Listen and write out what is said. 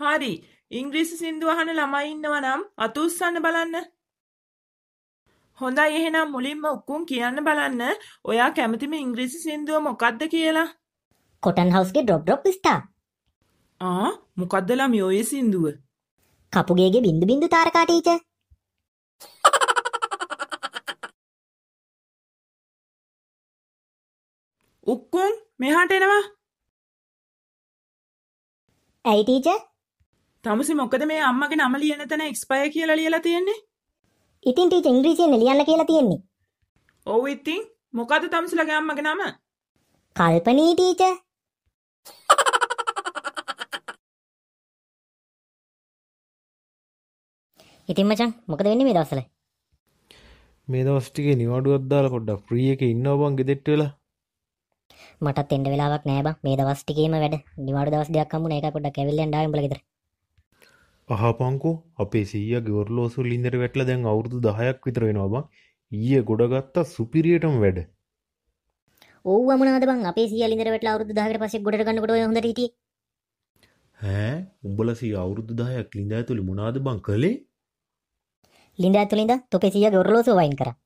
හරි. ඉංග්‍රීසි සින්දු අහන ළමයි ඉන්නවා නම් අතුස්සන්න බලන්න. හොඳයි එහෙනම් මුලින්ම උක්කුම් කියන්න බලන්න ඔයා කැමතිම ඉංග්‍රීසි සින්දුව මොකක්ද කියලා. කොටන් හවුස්ගේ ඩොප් ඩොප් ස්ටා. ආ මොකද්ද ළමයි ඔය සින්දුව? කපුගේගේ බින්දු බින්දු තාරකා ටීචර්. උක්කුම් මෙහාට එනවා. ඇයි ටීචර්? තමුසි මොකද මේ අම්මගේ නම ලියන තැන එක්ස්පයර් කියලා ලියලා තියෙන්නේ? ඉතින් ටීචර් ඉංග්‍රීසියෙන් ලියන්න කියලා තියෙන්නේ. ඔව් ඉතින් මොකද තමුසිලගේ අම්මගේ නම? කල්පනී ටීචර්. ඉතින් මචං මොකද වෙන්නේ මේ දවස්වල? මේ දවස් ටිකේ නිවාඩුවක් දාලා පොඩ්ඩක් ෆ්‍රී එකේ ඉන්නව බං ගෙදෙට්ට වෙලා. මටත් එන්න වෙලාවක් නෑ බං මේ දවස් ටිකේම වැඩ. නිවාඩු දවස් දෙකක් හම්බුනා ඒක පොඩ්ඩක් ඇවිල්ලා යන්න ආවෙ උඹලා ගෙදර. අහපංකෝ අපේ සීය ගොරලෝසු ලින්දර වැටල දැන් අවුරුදු දහයක් විතර වෙනවා බං ඊය ගොඩගත්තා සුපිරියටම වැඩ ඕව මොනවද බං අපේ සීය ලින්දර වැටල අවුරුදු 10කට පස්සේ ගොඩට ගන්නකොට ඔය හොඳට හිටියේ ඈ උඹලා සීය අවුරුදු 10ක් ලින්ද ඇතුළේ මොනවද බං කළේ ලින්ද ඇතුළේ ඉඳ තොපේ සීය ගොරලෝසු වයින් කරා